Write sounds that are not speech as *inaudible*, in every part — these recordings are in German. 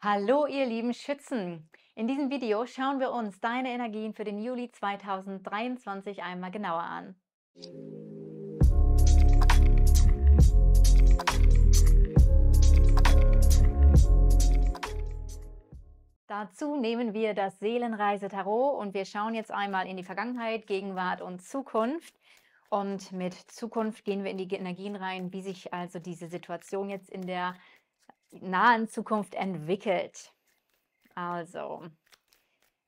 Hallo ihr lieben Schützen! In diesem Video schauen wir uns deine Energien für den Juli 2023 einmal genauer an. Dazu nehmen wir das Seelenreise-Tarot und wir schauen jetzt einmal in die Vergangenheit, Gegenwart und Zukunft. Und mit Zukunft gehen wir in die Energien rein, wie sich also diese Situation jetzt in der nahen Zukunft entwickelt. Also,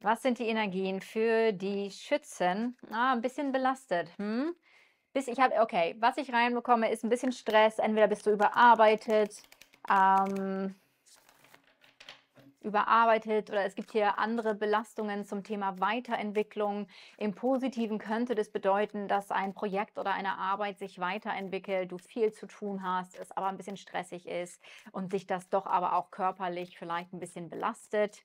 was sind die Energien für die Schützen? Ah, ein bisschen belastet. Hm? Bis ich habe, okay, was ich reinbekomme, ist ein bisschen Stress. Entweder bist du überarbeitet, ähm, überarbeitet oder es gibt hier andere Belastungen zum Thema Weiterentwicklung. Im Positiven könnte das bedeuten, dass ein Projekt oder eine Arbeit sich weiterentwickelt, du viel zu tun hast, es aber ein bisschen stressig ist und sich das doch aber auch körperlich vielleicht ein bisschen belastet.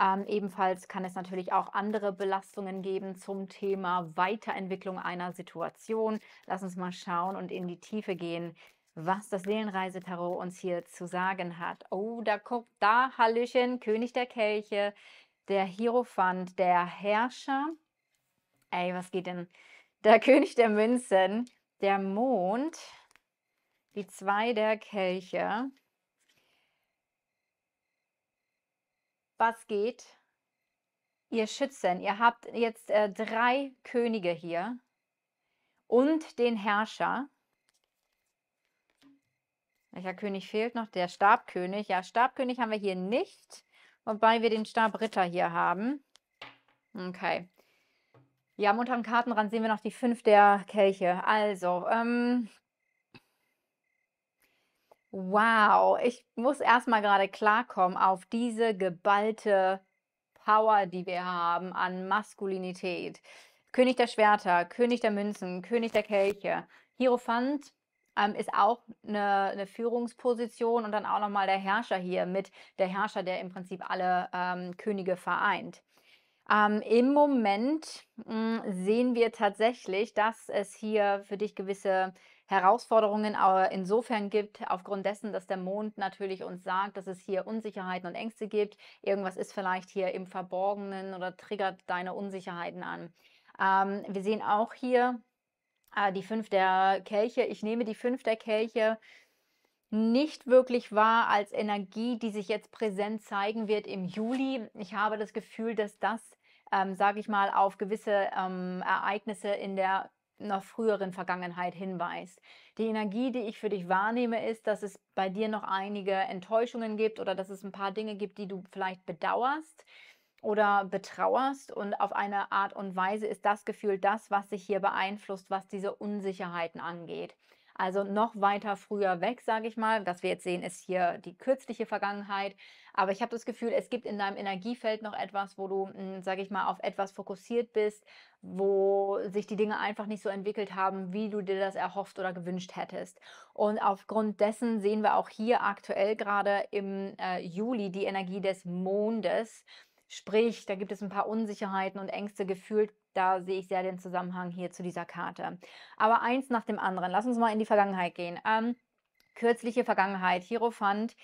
Ähm, ebenfalls kann es natürlich auch andere Belastungen geben zum Thema Weiterentwicklung einer Situation. Lass uns mal schauen und in die Tiefe gehen, was das Seelenreisetarot uns hier zu sagen hat. Oh, da guckt da, Hallöchen, König der Kelche, der Hierophant, der Herrscher. Ey, was geht denn? Der *laughs* König der Münzen, der Mond, die zwei der Kelche. Was geht? Ihr Schützen, ihr habt jetzt äh, drei Könige hier und den Herrscher. Welcher König fehlt noch? Der Stabkönig. Ja, Stabkönig haben wir hier nicht. Wobei wir den Stabritter hier haben. Okay. Ja, am unteren Kartenrand sehen wir noch die fünf der Kelche. Also, ähm, Wow, ich muss erstmal gerade klarkommen auf diese geballte Power, die wir haben an Maskulinität. König der Schwerter, König der Münzen, König der Kelche. Hierophant ähm, ist auch eine, eine, Führungsposition und dann auch nochmal der Herrscher hier mit, der Herrscher, der im Prinzip alle ähm, Könige vereint. Ähm, Im Moment mh, hm, sehen wir tatsächlich, dass es hier für dich gewisse Herausforderungen äh, insofern gibt, aufgrund dessen, dass der Mond natürlich uns sagt, dass es hier Unsicherheiten und Ängste gibt. Irgendwas ist vielleicht hier im Verborgenen oder triggert deine Unsicherheiten an. Ähm, wir sehen auch hier, Ah, die fünf der Kelche. Ich nehme die fünf der Kelche nicht wirklich wahr als Energie, die sich jetzt präsent zeigen wird im Juli. Ich habe das Gefühl, dass das, ähm, sage ich mal, auf gewisse ähm, Ereignisse in der noch früheren Vergangenheit hinweist. Die Energie, die ich für dich wahrnehme, ist, dass es bei dir noch einige Enttäuschungen gibt oder dass es ein paar Dinge gibt, die du vielleicht bedauerst oder betrauerst und auf eine Art und Weise ist das Gefühl das, was sich hier beeinflusst, was diese Unsicherheiten angeht. Also noch weiter früher weg, sage ich mal. Was wir jetzt sehen, ist hier die kürzliche Vergangenheit. Aber ich habe das Gefühl, es gibt in deinem Energiefeld noch etwas, wo du, hm, sage ich mal, auf etwas fokussiert bist, wo sich die Dinge einfach nicht so entwickelt haben, wie du dir das erhofft oder gewünscht hättest. Und aufgrund dessen sehen wir auch hier aktuell gerade im äh, Juli die Energie des Mondes. Sprich, da gibt es ein paar Unsicherheiten und Ängste gefühlt. Da sehe ich sehr den Zusammenhang hier zu dieser Karte. Aber eins nach dem anderen. Lass uns mal in die Vergangenheit gehen. Ähm, kürzliche Vergangenheit. Hierophant,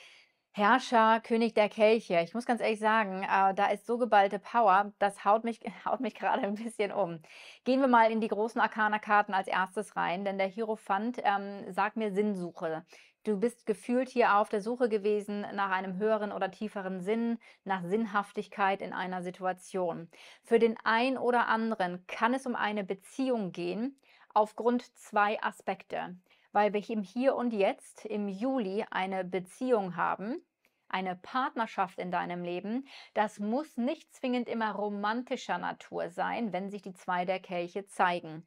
Herrscher, König der Kelche. Ich muss ganz ehrlich sagen, äh, da ist so geballte Power, das haut mich, *laughs* haut mich gerade ein bisschen um. Gehen wir mal in die großen Arkana-Karten als erstes rein, denn der Hierophant ähm, sagt mir Sinnsuche. Du bist gefühlt hier auf der Suche gewesen nach einem höheren oder tieferen Sinn, nach Sinnhaftigkeit in einer Situation. Für den einen oder anderen kann es um eine Beziehung gehen, aufgrund zwei Aspekte. Weil wir im Hier und Jetzt im Juli eine Beziehung haben, eine Partnerschaft in deinem Leben, das muss nicht zwingend immer romantischer Natur sein, wenn sich die zwei der Kelche zeigen.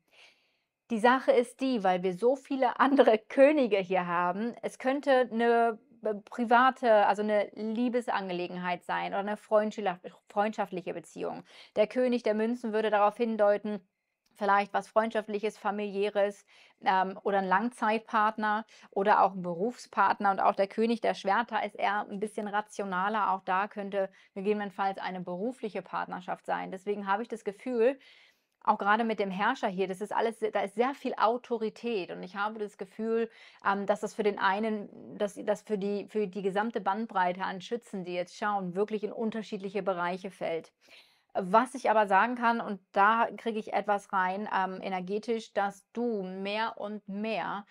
Die Sache ist die, weil wir so viele *laughs* andere Könige hier haben, es könnte eine äh, private, also eine Liebesangelegenheit sein oder eine freundschaftliche Beziehung. Der König der Münzen würde darauf hindeuten, vielleicht was Freundschaftliches, Familiäres ähm, oder ein Langzeitpartner oder auch ein Berufspartner. Und auch der König der Schwerter ist eher ein bisschen rationaler. Auch da könnte gegebenenfalls eine berufliche Partnerschaft sein. Deswegen habe ich das Gefühl, auch gerade mit dem Herrscher hier, das ist alles, da ist sehr viel Autorität und ich habe das Gefühl, ähm, dass das für den einen, dass das für die, für die gesamte Bandbreite an Schützen, die jetzt schauen, wirklich in unterschiedliche Bereiche fällt. Was ich aber sagen kann, und da kriege ich etwas rein ähm, energetisch, dass du mehr und mehr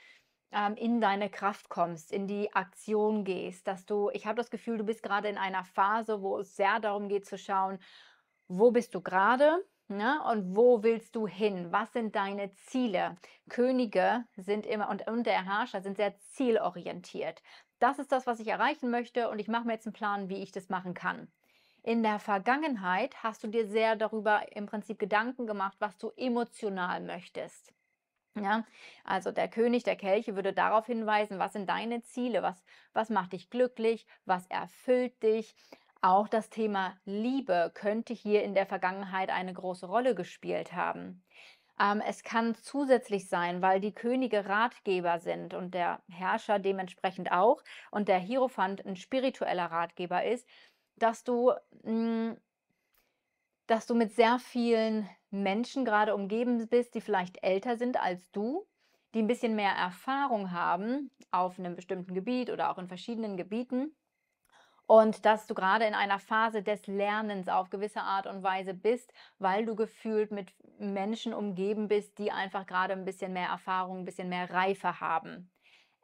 ähm, in deine Kraft kommst, in die Aktion gehst, dass du, ich habe das Gefühl, du bist gerade in einer Phase, wo es sehr darum geht zu schauen, wo bist du gerade, Ne? Und wo willst du hin? Was sind deine Ziele? Könige sind immer und, und der Herrscher sind sehr zielorientiert. Das ist das, was ich erreichen möchte und ich mache mir jetzt einen Plan, wie ich das machen kann. In der Vergangenheit hast du dir sehr darüber im Prinzip Gedanken gemacht, was du emotional möchtest. Ja, also der König der Kelche würde darauf hinweisen, was sind deine Ziele, was, was macht dich glücklich, was erfüllt dich, auch das Thema Liebe könnte hier in der Vergangenheit eine große Rolle gespielt haben. Ähm, es kann zusätzlich sein, weil die Könige Ratgeber sind und der Herrscher dementsprechend auch und der Hierophant ein spiritueller Ratgeber ist, dass du, mh, mm, dass du mit sehr vielen Menschen gerade umgeben bist, die vielleicht älter sind als du, die ein bisschen mehr Erfahrung haben auf einem bestimmten Gebiet oder auch in verschiedenen Gebieten und dass du gerade in einer Phase des Lernens auf gewisse Art und Weise bist, weil du gefühlt mit Menschen umgeben bist, die einfach gerade ein bisschen mehr Erfahrung, ein bisschen mehr Reife haben.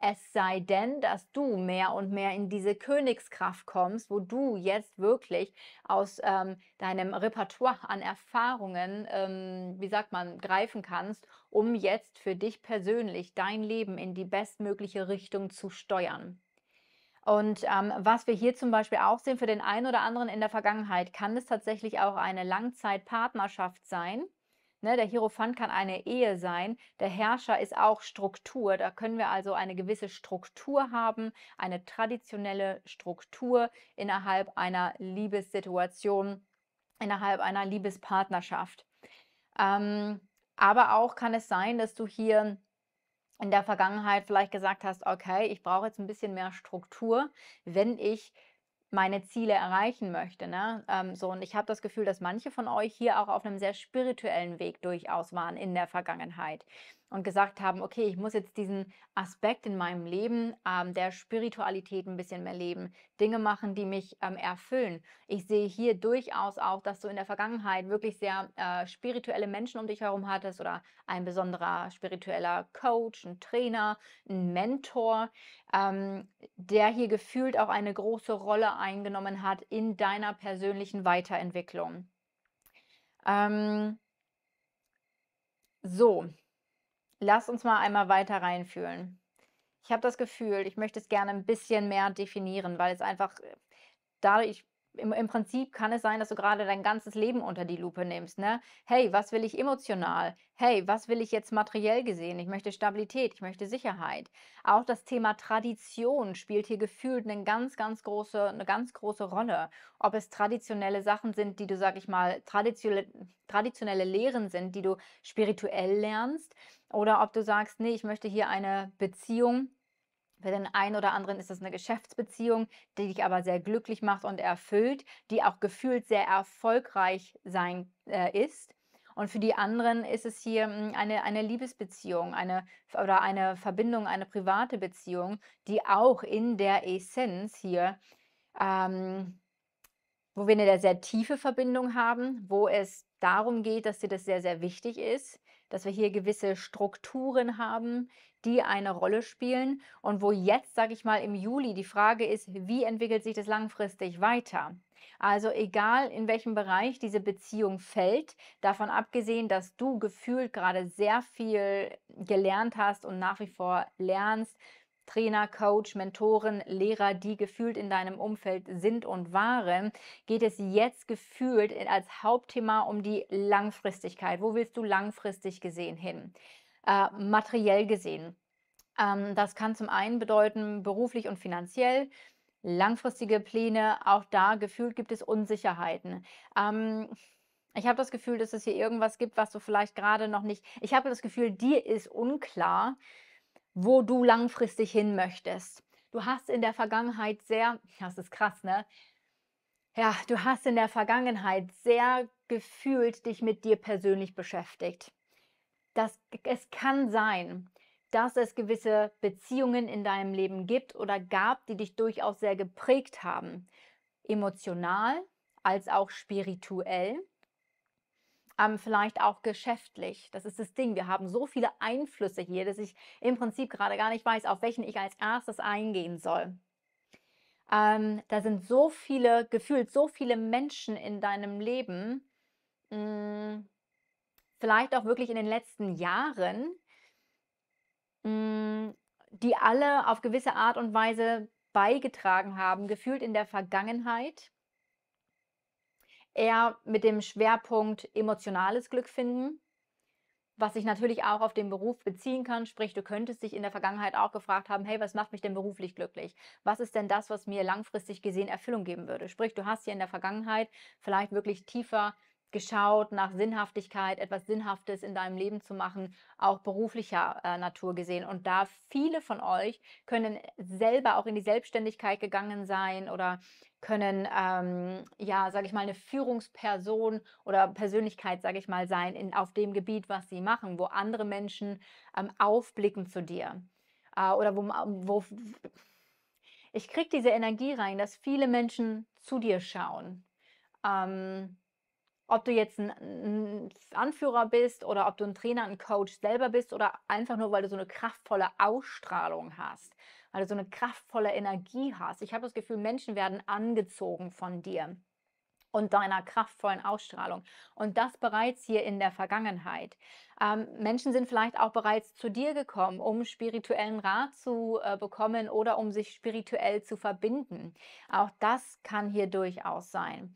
Es sei denn, dass du mehr und mehr in diese Königskraft kommst, wo du jetzt wirklich aus ähm, deinem Repertoire an Erfahrungen, ähm, wie sagt man, greifen kannst, um jetzt für dich persönlich dein Leben in die bestmögliche Richtung zu steuern. Und ähm, was wir hier zum Beispiel auch sehen, für den einen oder anderen in der Vergangenheit kann es tatsächlich auch eine Langzeitpartnerschaft sein. Ne, der Hierophant kann eine Ehe sein. Der Herrscher ist auch Struktur. Da können wir also eine gewisse Struktur haben, eine traditionelle Struktur innerhalb einer Liebessituation, innerhalb einer Liebespartnerschaft. Ähm, aber auch kann es sein, dass du hier in der Vergangenheit vielleicht gesagt hast, okay, ich brauche jetzt ein bisschen mehr Struktur, wenn ich meine Ziele erreichen möchte. Ne? Ähm, so, und ich habe das Gefühl, dass manche von euch hier auch auf einem sehr spirituellen Weg durchaus waren in der Vergangenheit und gesagt haben, okay, ich muss jetzt diesen Aspekt in meinem Leben ähm, der Spiritualität ein bisschen mehr leben, Dinge machen, die mich ähm, erfüllen. Ich sehe hier durchaus auch, dass du in der Vergangenheit wirklich sehr äh, spirituelle Menschen um dich herum hattest oder ein besonderer spiritueller Coach, ein Trainer, ein Mentor, ähm, der hier gefühlt auch eine große Rolle eingenommen hat in deiner persönlichen Weiterentwicklung. Ähm, so, Lass uns mal einmal weiter reinfühlen. Ich habe das Gefühl, ich möchte es gerne ein bisschen mehr definieren, weil es einfach äh, dadurch, im, im, Prinzip kann es sein, dass du gerade dein ganzes Leben unter die Lupe nimmst. Ne? Hey, was will ich emotional? Hey, was will ich jetzt materiell gesehen? Ich möchte Stabilität, ich möchte Sicherheit. Auch das Thema Tradition spielt hier gefühlt eine ganz, ganz große, eine ganz große Rolle. Ob es traditionelle Sachen sind, die du, sag ich mal, traditionelle, traditionelle Lehren sind, die du spirituell lernst, oder ob du sagst, nee, ich möchte hier eine Beziehung für den einen oder anderen ist das eine Geschäftsbeziehung, die dich aber sehr glücklich macht und erfüllt, die auch gefühlt sehr erfolgreich sein äh, ist. Und für die anderen ist es hier hm, eine, eine Liebesbeziehung eine, oder eine Verbindung, eine private Beziehung, die auch in der Essenz hier, ähm, wo wir eine sehr tiefe Verbindung haben, wo es darum geht, dass dir das sehr, sehr wichtig ist, dass wir hier gewisse Strukturen haben, die eine Rolle spielen und wo jetzt, sage ich mal, im Juli die Frage ist, wie entwickelt sich das langfristig weiter? Also egal, in welchem Bereich diese Beziehung fällt, davon abgesehen, dass du gefühlt gerade sehr viel gelernt hast und nach wie vor lernst, Trainer, Coach, Mentoren, Lehrer, die gefühlt in deinem Umfeld sind und waren, geht es jetzt gefühlt als Hauptthema um die Langfristigkeit. Wo willst du langfristig gesehen hin? Äh, materiell gesehen. Ähm, das kann zum einen bedeuten beruflich und finanziell. Langfristige Pläne, auch da gefühlt gibt es Unsicherheiten. Ähm, ich habe das Gefühl, dass es hier irgendwas gibt, was du vielleicht gerade noch nicht. Ich habe das Gefühl, dir ist unklar, wo du langfristig hin möchtest. Du hast in der Vergangenheit sehr, *laughs* das ist krass, ne? Ja, du hast in der Vergangenheit sehr gefühlt dich mit dir persönlich beschäftigt. Das, es kann sein, dass es gewisse Beziehungen in deinem Leben gibt oder gab, die dich durchaus sehr geprägt haben, emotional als auch spirituell ähm, vielleicht auch geschäftlich. Das ist das Ding. Wir haben so viele Einflüsse hier, dass ich im Prinzip gerade gar nicht weiß, auf welchen ich als erstes eingehen soll. Ähm, da sind so viele, gefühlt so viele Menschen in deinem Leben, mh, hm, vielleicht auch wirklich in den letzten Jahren, mh, hm, die alle auf gewisse Art und Weise beigetragen haben, gefühlt in der Vergangenheit eher mit dem Schwerpunkt emotionales Glück finden, was sich natürlich auch auf den Beruf beziehen kann. Sprich, du könntest dich in der Vergangenheit auch gefragt haben, hey, was macht mich denn beruflich glücklich? Was ist denn das, was mir langfristig gesehen Erfüllung geben würde? Sprich, du hast hier in der Vergangenheit vielleicht wirklich tiefer geschaut nach Sinnhaftigkeit, etwas Sinnhaftes in deinem Leben zu machen, auch beruflicher äh, Natur gesehen. Und da viele von euch können selber auch in die Selbstständigkeit gegangen sein oder können, ähm, ja, sage ich mal, eine Führungsperson oder Persönlichkeit, sage ich mal, sein in, auf dem Gebiet, was sie machen, wo andere Menschen ähm, aufblicken zu dir. Äh, oder wo, wo ich kriege diese Energie rein, dass viele Menschen zu dir schauen. Ähm, ob du jetzt ein, Anführer bist oder ob du ein Trainer, ein Coach selber bist oder einfach nur, weil du so eine kraftvolle Ausstrahlung hast, weil du so eine kraftvolle Energie hast. Ich habe das Gefühl, Menschen werden angezogen von dir und deiner kraftvollen Ausstrahlung. Und das bereits hier in der Vergangenheit. Ähm, Menschen sind vielleicht auch bereits zu dir gekommen, um spirituellen Rat zu äh, bekommen oder um sich spirituell zu verbinden. Auch das kann hier durchaus sein.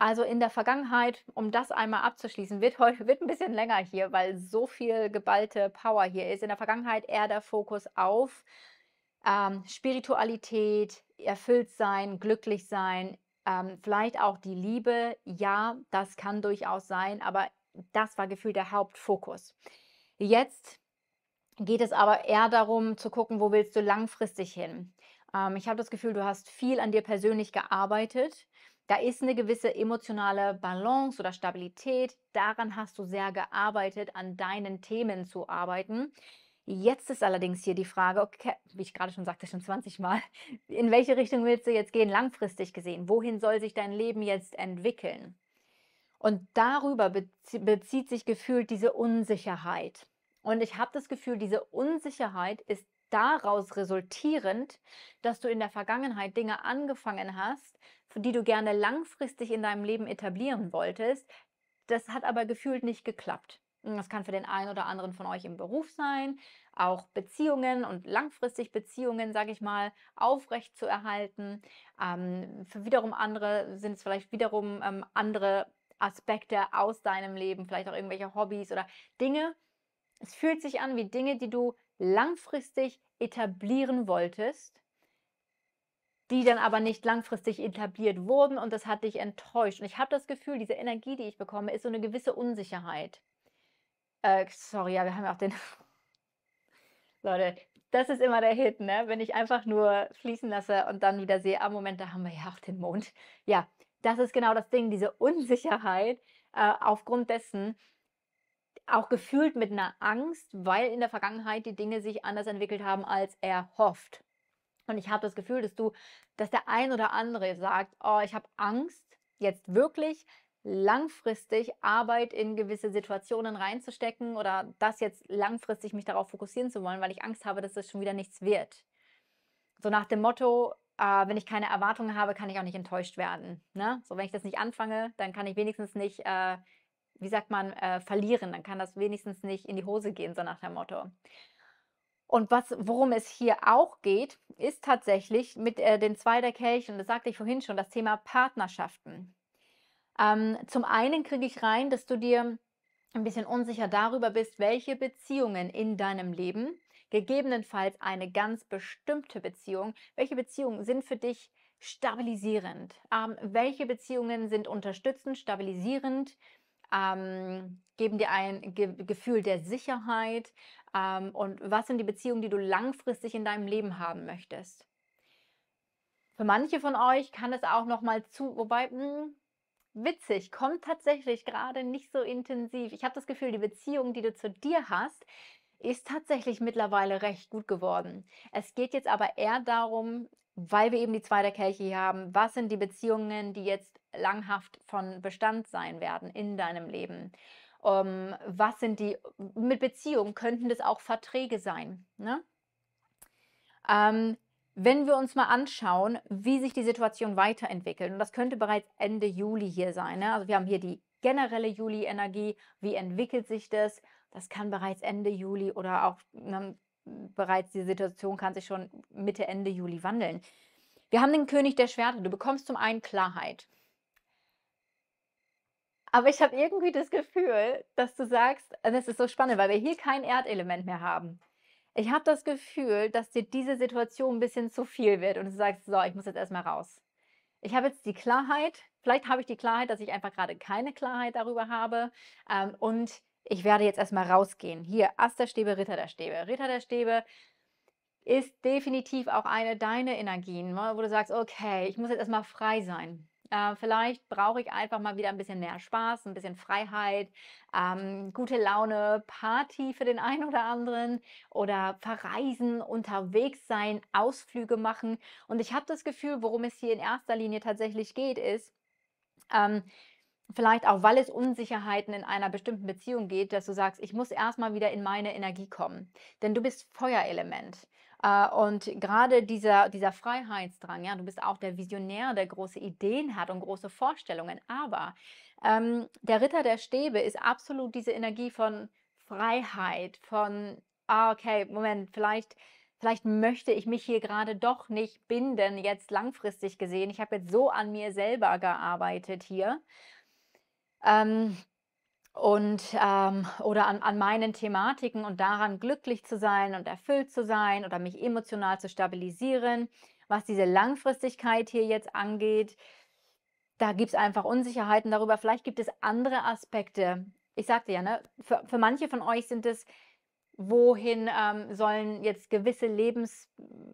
Also in der Vergangenheit, um das einmal abzuschließen, wird heute wird ein bisschen länger hier, weil so viel geballte Power hier ist. In der Vergangenheit eher der Fokus auf ähm, Spiritualität, erfüllt sein, glücklich sein, ähm, vielleicht auch die Liebe. Ja, das kann durchaus sein, aber das war gefühlt der Hauptfokus. Jetzt geht es aber eher darum zu gucken, wo willst du langfristig hin. Ähm, ich habe das Gefühl, du hast viel an dir persönlich gearbeitet da ist eine gewisse emotionale Balance oder Stabilität. Daran hast du sehr gearbeitet, an deinen Themen zu arbeiten. Jetzt ist allerdings hier die Frage, okay, wie ich gerade schon sagte, schon 20 Mal, in welche Richtung willst du jetzt gehen, langfristig gesehen? Wohin soll sich dein Leben jetzt entwickeln? Und darüber bezieht sich gefühlt diese Unsicherheit. Und ich habe das Gefühl, diese Unsicherheit ist daraus resultierend, dass du in der Vergangenheit Dinge angefangen hast, die du gerne langfristig in deinem Leben etablieren wolltest. Das hat aber gefühlt nicht geklappt. Hm, das kann für den einen oder anderen von euch im Beruf sein, auch Beziehungen und langfristig Beziehungen, sage ich mal, aufrecht zu erhalten. Ähm, für wiederum andere sind es vielleicht wiederum ähm, andere Aspekte aus deinem Leben, vielleicht auch irgendwelche Hobbys oder Dinge. Es fühlt sich an wie Dinge, die du langfristig etablieren wolltest, die dann aber nicht langfristig etabliert wurden und das hat dich enttäuscht. Und ich habe das Gefühl, diese Energie, die ich bekomme, ist so eine gewisse Unsicherheit. Äh, sorry, ja, wir haben ja auch den. *laughs* Leute, das ist immer der Hit, ne? Wenn ich einfach nur fließen lasse und dann wieder sehe, ah, Moment, da haben wir ja auch den Mond. Ja, das ist genau das Ding, diese Unsicherheit äh, aufgrund dessen, auch gefühlt mit einer Angst, weil in der Vergangenheit die Dinge sich anders entwickelt haben als erhofft. Und ich habe das Gefühl, dass du, dass der ein oder andere sagt, oh, ich habe Angst, jetzt wirklich langfristig Arbeit in gewisse Situationen reinzustecken oder das jetzt langfristig mich darauf fokussieren zu wollen, weil ich Angst habe, dass das schon wieder nichts wird. So nach dem Motto, äh, wenn ich keine Erwartungen habe, kann ich auch nicht enttäuscht werden. Ne? So, wenn ich das nicht anfange, dann kann ich wenigstens nicht äh, wie sagt man, äh, verlieren. Dann kann das wenigstens nicht in die Hose gehen, so nach dem Motto. Und was, worum es hier auch geht, ist tatsächlich mit äh, den zwei der Kelche, und das sagte ich vorhin schon, das Thema Partnerschaften. Ähm, zum einen kriege ich rein, dass du dir ein bisschen unsicher darüber bist, welche Beziehungen in deinem Leben, gegebenenfalls eine ganz bestimmte Beziehung, welche Beziehungen sind für dich stabilisierend? Ähm, welche Beziehungen sind unterstützend, stabilisierend? ähm, geben dir ein Ge Gefühl der Sicherheit ähm, und was sind die Beziehungen, die du langfristig in deinem Leben haben möchtest. Für manche von euch kann es auch noch mal zu, wobei mh, hm, witzig kommt tatsächlich gerade nicht so intensiv. Ich habe das Gefühl, die Beziehung, die du zu dir hast, ist tatsächlich mittlerweile recht gut geworden. Es geht jetzt aber eher darum, weil wir eben die zweite Kirche hier haben, was sind die Beziehungen, die jetzt langhaft von Bestand sein werden in deinem Leben. Um, ähm, was sind die, mit Beziehungen könnten das auch Verträge sein. Ne? Ähm, wenn wir uns mal anschauen, wie sich die Situation weiterentwickelt, und das könnte bereits Ende Juli hier sein, ne? also wir haben hier die generelle Juli-Energie, wie entwickelt sich das? Das kann bereits Ende Juli oder auch ne, bereits die Situation kann sich schon Mitte, Ende Juli wandeln. Wir haben den König der Schwerter. Du bekommst zum einen Klarheit. Aber ich habe irgendwie das Gefühl, dass du sagst, äh, das ist so spannend, weil wir hier kein Erdelement mehr haben. Ich habe das Gefühl, dass dir diese Situation ein bisschen zu viel wird und du sagst, so, ich muss jetzt erstmal raus. Ich habe jetzt die Klarheit, vielleicht habe ich die Klarheit, dass ich einfach gerade keine Klarheit darüber habe ähm, und ich werde jetzt erstmal rausgehen. Hier, Ast der Stäbe, Ritter der Stäbe. Ritter der Stäbe ist definitiv auch eine deiner Energien, ne, wo du sagst, okay, ich muss jetzt erstmal frei sein. Äh, vielleicht brauche ich einfach mal wieder ein bisschen mehr Spaß, ein bisschen Freiheit, ähm, gute Laune, Party für den *laughs* einen oder anderen oder verreisen, unterwegs sein, Ausflüge machen. Und ich habe das Gefühl, worum es hier in erster Linie tatsächlich geht, ist, ähm, vielleicht auch, weil es Unsicherheiten in einer bestimmten Beziehung geht, dass du sagst, ich muss erstmal wieder in meine Energie kommen. Denn du bist Feuerelement. Äh, und gerade dieser, dieser Freiheitsdrang, ja, du bist auch der Visionär, der große Ideen hat und große Vorstellungen. Aber ähm, der Ritter der Stäbe ist absolut diese Energie von Freiheit, von, ah, okay, Moment, vielleicht vielleicht möchte ich mich hier gerade doch nicht binden, jetzt langfristig gesehen. Ich habe jetzt so an mir selber gearbeitet hier. Ähm, und ähm, oder an, an meinen Thematiken und daran glücklich zu sein und erfüllt zu sein oder mich emotional zu stabilisieren. Was diese Langfristigkeit hier jetzt angeht, da gibt es einfach Unsicherheiten darüber. Vielleicht gibt es andere Aspekte. Ich sagte ja, ne, für, für manche von euch sind es, wohin ähm, sollen jetzt gewisse Lebens-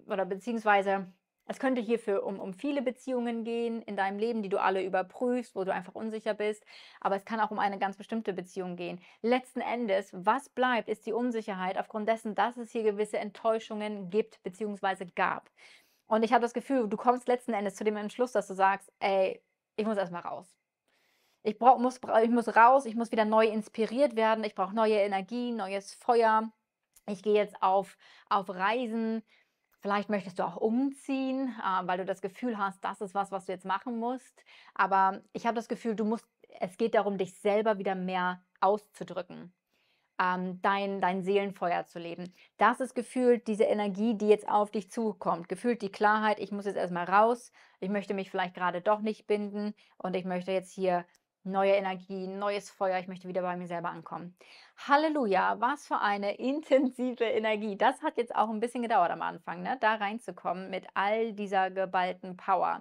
oder beziehungsweise es könnte hierfür um, um viele Beziehungen gehen in deinem Leben, die du alle überprüfst, wo du einfach unsicher bist. Aber es kann auch um eine ganz bestimmte Beziehung gehen. Letzten Endes, was bleibt, ist die Unsicherheit aufgrund dessen, dass es hier gewisse Enttäuschungen gibt bzw. gab. Und ich habe das Gefühl, du kommst letzten Endes zu dem Entschluss, dass du sagst, ey, ich muss erstmal raus. Ich, brauch, muss, ich muss raus, ich muss wieder neu inspiriert werden, ich brauche neue Energie, neues Feuer. Ich gehe jetzt auf, auf Reisen, Vielleicht möchtest du auch umziehen, äh, weil du das Gefühl hast, das ist was, was du jetzt machen musst. Aber ich habe das Gefühl, du musst, es geht darum, dich selber wieder mehr auszudrücken, ähm, dein, dein Seelenfeuer zu leben. Das ist gefühlt diese Energie, die jetzt auf dich zukommt. Gefühlt die Klarheit, ich muss jetzt erstmal raus, ich möchte mich vielleicht gerade doch nicht binden und ich möchte jetzt hier neue Energie, neues Feuer. Ich möchte wieder bei mir selber ankommen. Halleluja, was für eine *laughs* intensive Energie. Das hat jetzt auch ein bisschen gedauert am Anfang, ne? da reinzukommen mit all dieser geballten Power.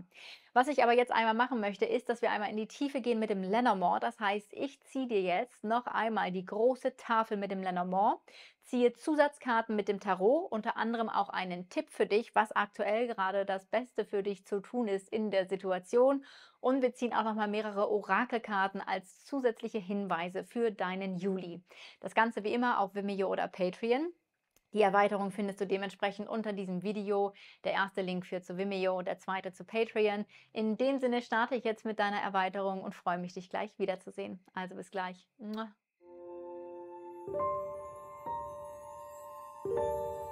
Was ich aber jetzt einmal machen möchte, ist, dass wir einmal in die Tiefe gehen mit dem Lenormand. Das heißt, ich ziehe dir jetzt noch einmal die große Tafel mit dem Lenormand. Ziehe Zusatzkarten mit dem Tarot, unter anderem auch einen Tipp für dich, was aktuell gerade das Beste für dich zu tun ist in der Situation. Und wir ziehen auch nochmal mehrere Orakelkarten als zusätzliche Hinweise für deinen Juli. Das Ganze wie immer auf Vimeo oder Patreon. Die Erweiterung findest du dementsprechend unter diesem Video. Der erste Link führt zu Vimeo, und der zweite zu Patreon. In dem Sinne starte ich jetzt mit deiner Erweiterung und freue mich, dich gleich wiederzusehen. Also bis gleich. Thank you.